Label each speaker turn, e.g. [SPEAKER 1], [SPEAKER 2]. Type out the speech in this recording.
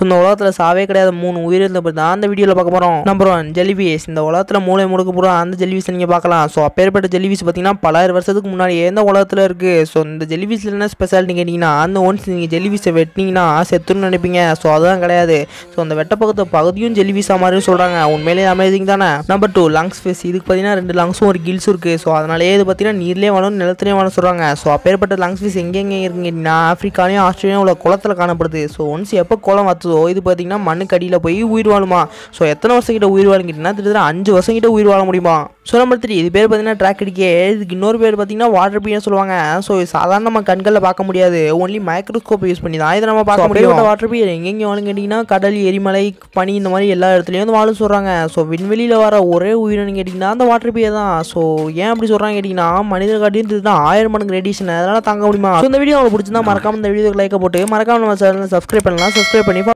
[SPEAKER 1] so இந்த உலகத்தில் சாவே கிடையாது மூணு உயிரிழந்த பற்றி தான் அந்த வீடியோவில் பார்க்க போகிறோம் நம்பர் ஒன் ஜெல்லிஃபிஷ் இந்த உலகத்தில் மூளை முடுக்க போகிற அந்த ஜெல்லிஃபிஷ் நீங்கள் பார்க்கலாம் ஸோ அப்பேற்பட்ட ஜெல்லிஃபிஷ் பார்த்தீங்கன்னா பலாயிரம் வருஷத்துக்கு முன்னாடி எந்த உலகத்தில் இருக்குது ஸோ இந்த ஜெல்லிஃபிஷில் என்ன ஸ்பெஷாலிட்டி கேட்டிங்கன்னா அந்த ஒன்ஸ் நீங்கள் ஜெல்லிஃபிஷை வெட்டினீங்கன்னா செத்துன்னு நினைப்பீங்க ஸோ அதுதான் கிடையாது ஸோ அந்த வெட்ட பக்கத்து பகுதியும் ஜெல்லிஃபிஷா மாதிரி சொல்கிறாங்க உண்மையிலே அமேசிங் தானே நம்பர் டூ லங்ஸ் ஃபேஸ் இதுக்கு பார்த்தீங்கன்னா ரெண்டு லங்ஸும் ஒரு கில்ஸ் இருக்குது ஸோ அதனாலே இது பார்த்தீங்கன்னா நீர்லேயே வளரும் நிலத்துலேயும் வளரும் சொல்கிறாங்க ஸோ அப்பேற்பட்ட லங்ஸ் ஃபீஸ் எங்கெங்கே இருக்குங்கன்னா ஆஃப்ரிக்காலையும் ஆஸ்திரேலியாவும் உள்ள குளத்தில் காணப்படுது ஸோ ஒன்ஸ் எப்போ குளம் வத்து ஸோ இது பார்த்திங்கன்னா மண்ணுக்கு அடியில் போய் உயிர் வாழுமா ஸோ எத்தனை வருஷம் கிட்ட உயிர் கேட்டீங்கன்னா திட்டத்தட்ட அஞ்சு வருஷம் கிட்ட உயிர் வாழ முடியுமா ஸோ நம்ம இது பேர் பார்த்தீங்கன்னா ட்ராக் அடிக்க இதுக்கு இன்னொரு பேர் பார்த்தீங்கன்னா வாட்டர் பீன்னு சொல்லுவாங்க ஸோ சாதாரண நம்ம கண்களில் பார்க்க முடியாது ஒன்லி மைக்ரோஸ்கோப் யூஸ் பண்ணி தான் இதை நம்ம பார்க்க முடியும் வாட்டர் பீ எங்கெங்கே வாழும் கேட்டிங்கன்னா கடல் எரிமலை பனி இந்த மாதிரி எல்லா இடத்துலையும் வந்து வாழும் சொல்கிறாங்க ஸோ விண்வெளியில் வர ஒரே உயிரினு கேட்டிங்கன்னா அந்த வாட்டர் பீயை தான் ஸோ ஏன் அப்படி சொல்கிறாங்க கேட்டிங்கன்னா மனித காட்டியும் இதுதான் ஆயிரம் மணிக்கு ரேடியேஷன் அதனால் தாங்க முடியுமா ஸோ இந்த வீடியோ உங்களுக்கு பிடிச்சிருந்தா மறக்காம இந்த வீடியோக்கு லைக்கை போட்டு மறக்காம நம்ம சேனல் சப்ஸ்கிரைப் பண்ணலாம் சப்ஸ்கிரைப் பண்ணி